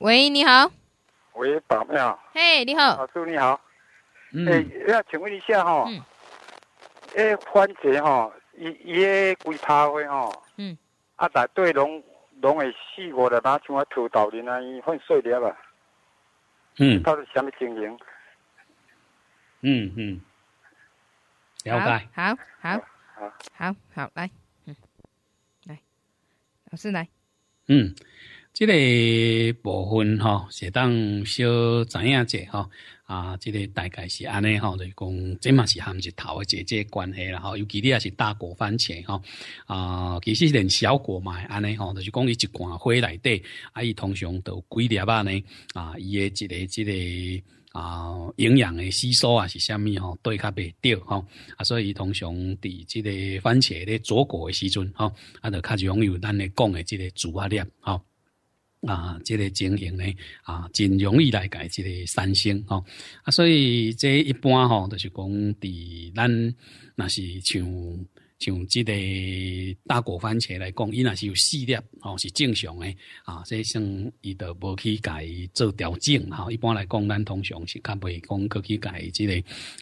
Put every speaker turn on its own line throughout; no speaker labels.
喂，你好。喂，大妹啊。嘿，你好。老师你好。嗯。诶，要请问一下哈。嗯。哎，番茄哈，伊伊个几泡花哈？嗯。啊，内底拢拢会死过的，哪像块土豆呢？那伊混碎粒啊。嗯。到底虾米经营？嗯嗯。了解。好。好。好。好好来。嗯。来。老师来。嗯。这个部分哈，适当小知影者哈啊？这个大概是安尼哈，就是讲，这嘛是含一头的姐姐关系啦哈。尤其你也是大果番茄哈啊，其实连小果嘛安尼哈，就是讲伊一罐花来底，啊，伊通常都几粒吧呢啊。伊的这个这个啊，营养的吸收啊是虾米吼，对较袂对吼，啊，所以通常伫这个番茄咧煮果的时阵吼，啊，就较容易有咱咧讲的这个主啊量吼。啊，即个情形咧，啊，真容易来解，即个三星哦，啊，所以即一般哦，都是讲，伫咱，那是像，像即个大果番茄来讲，伊那是有系列，哦，是正常诶。啊，所以伊都无去改做调整，吼。一般来讲，咱通常是较袂讲去改即个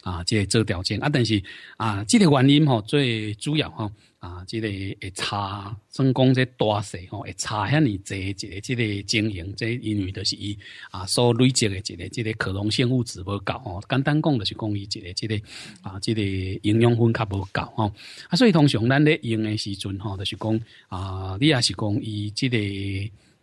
啊，即做调整，啊，但是，啊，即个原因哦，最主要，吼。啊，这个会差，算讲这大势吼，会差遐尼侪，一个这个经营，这因为都是以啊，所累积的，一个，这个可溶性物质不够吼。简单讲的是讲伊一个，这个啊，这个营养分较不够吼。啊，所以通常咱咧用的时阵吼，就是讲啊，你也是讲伊这个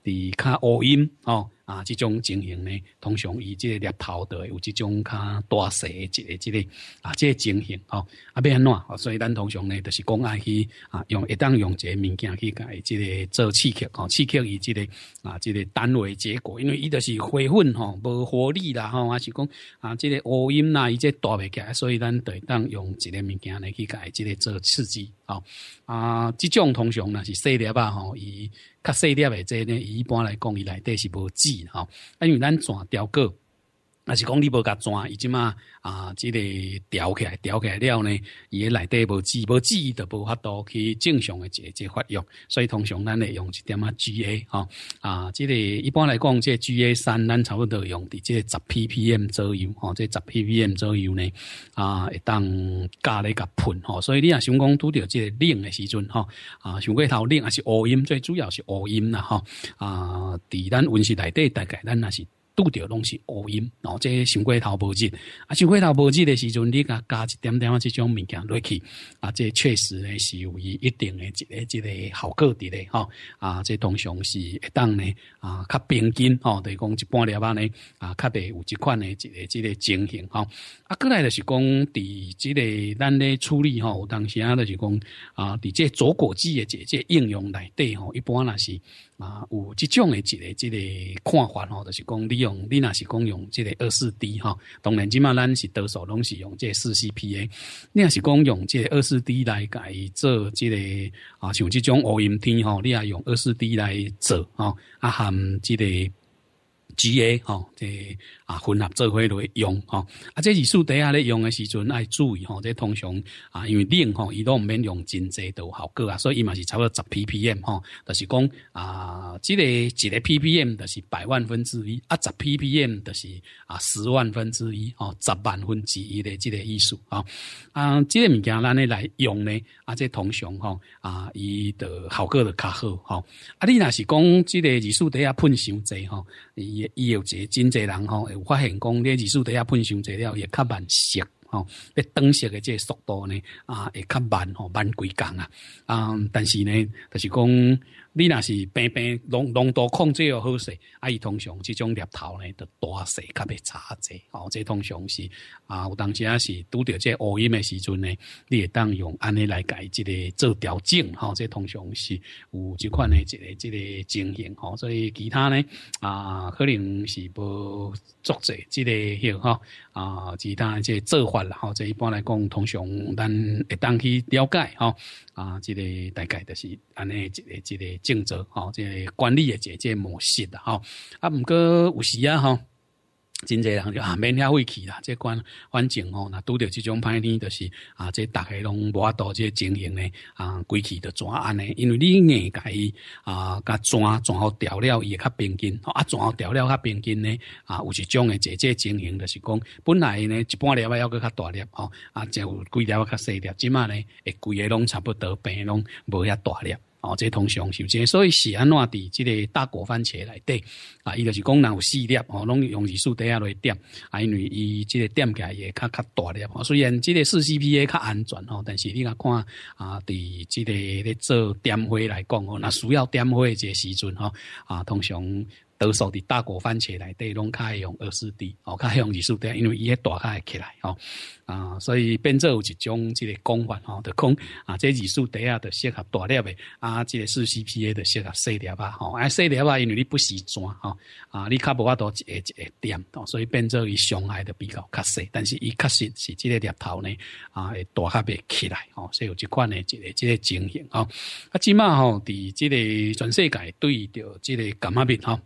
你看乌阴吼。啊，这种情形呢，通常以这个猎头的有这种较大细的这个即个啊，这个情形哦，啊不要怎、哦，所以咱通常呢，就是讲爱去啊，用一旦用这个物件去改这个做刺激哦，刺激以即个啊，这个单位结果，因为伊就是灰粉吼，无活力啦吼，还是讲啊，这个乌音啦，伊及大物件，所以咱得当用这个物件来去改这个做刺激哦啊，这种通常呢是细粒吧吼，以。较细粒诶，这呢一般来讲伊内底是无籽吼，因为咱怎雕刻？那是讲你无甲转，伊即嘛啊，即个调起来，调起来了后呢，伊诶内底无治，无治都无法度去正常个一个发育，所以通常咱会用一点啊 GA 吼啊，即个一般来讲即 GA 三，咱差不多用伫即十 ppm 左右吼，即十 ppm 左右呢啊，会当加咧甲喷吼，所以你若想讲拄着即冷诶时阵吼啊，想过头冷还是乌阴，最主要是乌阴啦吼啊，伫咱温室内底大概咱若是。拄着拢是乌阴，然后这上过头无日，啊上过头无日的时阵，你甲加一点点这种物件落去，啊这确实呢是为一定的一个一个效果伫咧吼，啊，这通常是会当呢啊较平均吼，等于讲一般咧吧呢啊，较得有这款呢一个一个情形哈啊，过来的是讲伫即个咱咧处理吼，有当时啊的是讲啊在这左果枝的这这应用内底吼，一般若是。啊，有这种的一个、这个看法吼，就是讲利用你那是讲用这个二四 D 哈，当然起码咱是多数拢是用这四 C P A，你若是讲用这二四 D 来改做这个啊，像这种乌云天吼，你也用二四 D 来做吼，啊含这个。G A，哈，这啊混合做开嚟用，吼啊，这元素底下咧用的时阵，爱注意，哈，这通常，啊，因为冷吼，伊都唔免用真济度效果啊，所以伊嘛是差不多十 ppm，哈，就是讲，啊，即个一个 ppm，就是百万分之一，啊，十 ppm，就是啊，十万分之一，哦，十万分之一的即个意思啊，啊，这个物件，咱咧来用呢，啊，即通常，吼啊，伊就效果嘅较好吼啊，你若是讲，即个二素底下喷少啲，吼也。伊有这真侪人吼，有发现讲，你日数底下喷上侪了，也较慢熟吼，你等熟的这速度呢啊，会较慢吼，慢几工啊，啊，但是呢，就是讲。你若是病病浓浓度控制又好势，啊，伊通常即种猎头呢，就大小较袂差者，哦，这通常是啊，有当时是拄着这乌阴的时阵呢，你会当用安尼来即个做调整，吼。这通常是有即款诶一个，一个情形，哦，所以其他呢，啊，可能是无作者即个，迄吼。啊，其他个做法，啦，吼，这一般来讲，通常咱会当去了解，吼。啊，这个大概就是安尼，即个，这个。尽做吼，这管理也一个模式的吼，啊，不过有时啊吼，真侪人就啊免遐委屈啦，这管环境吼，那拄着这种派呢，就是啊，这大家拢无多这经营呢啊，规气的怎安呢，因为你硬甲伊啊，加转转好调料会较平均，啊，转好调料较平均呢啊，有一种的这这经营就是讲本来呢一般咧要搁较大粒吼，啊，就规条较细粒，即嘛呢会规个拢差不多平拢无遐大粒。哦，这通常是这，所以是安怎的？这个大果番茄来对啊，伊就是讲有四粒哦，拢用伊树底下来点，啊，因为伊这个点起来也较较大粒。虽然这个四 C P A 较安全哦，但是你啊看啊，伫这个做点火来讲哦，那需要点货的时阵哦，啊，通常。多数的大果番茄来对拢较会用二四 D，哦，较会用二四 D，因为伊迄大较会起来吼啊，所以变做有一种即个讲法吼，就讲啊，即二四 D 啊，就适合大粒诶，啊，即个四 C P A 的适合细粒啊，吼，啊，细粒啊，因为你不时转，吼啊，你较无法度一一下点，哦，所以变做伊伤害的比较较细，但是伊确实是即个猎头呢啊，会大较袂起来吼，所以有即款诶，即个即个情形吼。啊，即满吼，伫即个全世界对着即个感冒病吼。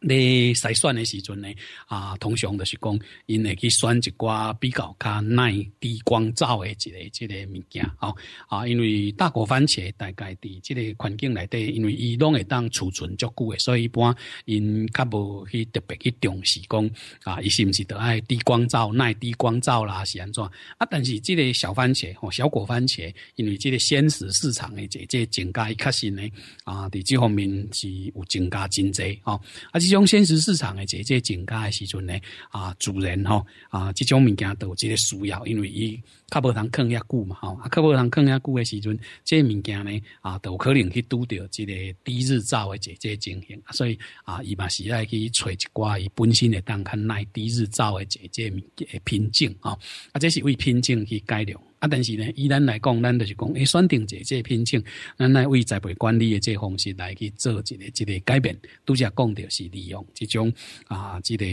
咧筛选的时阵呢，啊，通常著是讲，因会去选一寡比较较耐低光照的一个一个物件，吼，啊，因为大果番茄大概伫即个环境内底，因为伊拢会当储存足够的，所以一般因较无去特别去重视讲，啊，伊是毋是都爱低光照、耐低光照啦，是安怎啊，但是即个小番茄、吼、小果番茄，因为即个鲜食市场的这这增加确实呢，啊，伫即方面是有增加真侪，哦，啊。种现实市场的姐姐增加的时阵呢，啊，主人吼啊，这种物件都有这个需要，因为伊较无通坑压久嘛吼，啊，克波糖坑压固的时阵，这物件呢啊，都可能去拄着这个低日照的姐姐情形，所以啊，伊嘛是爱去找一寡伊本身的当看耐低日照的姐姐物件品种啊，啊，这是为品种去改良。啊，但是呢，依咱来讲，咱就是讲，诶，选定这个品种，咱来为栽培管理的这方式来去做一个一个改变，拄则讲到是利用这种啊，这个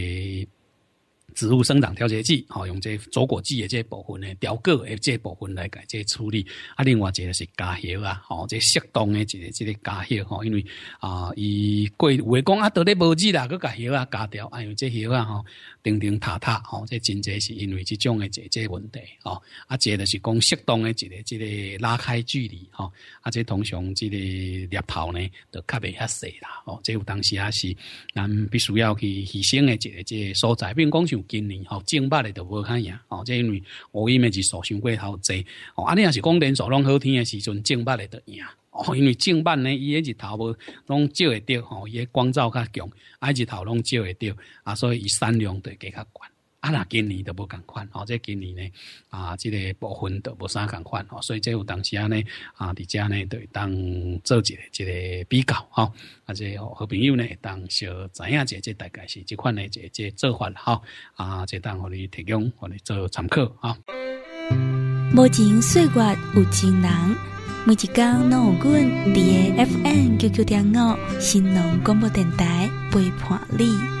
植物生长调节剂，吼，用这着果剂的这部分呢，调果的这部分来改这处理。啊，另外一个是加叶啊，吼，这适当的这个这个加叶，吼，因为啊，伊过话讲啊，到底无枝啦，搁加叶啊，加调哎，用这些啊，吼。叮叮塔塔，吼，这真侪是因为这种的这这问题，哦，啊，这的是讲适当的这个这个拉开距离，哦，啊，这通常这个猎头呢就较袂遐细啦，哦，这有当时也是，咱必须要去牺牲的这个这所在，并讲像今年吼，正八的都无看赢，哦，这因为我因为是所想过头侪，哦，啊，你要是讲连所拢好天的时阵，正八的都赢。因为正版呢，伊也日头部拢照会到吼，也光照较强，啊日头拢照会到啊，所以伊产量会加较悬。啊那今年都无共款，哦，这今年呢啊，这个部分都无啥共款哦，所以这有当时呢啊，伫家呢对当做一个这个比较哈，这且好朋友呢当小知影子，这大概是这款呢这这做法哈啊，这当互你提供互你做参考啊。无情岁月有情人，每一天拢有阮伫 F N 九九点五，新浪广播电台陪伴你。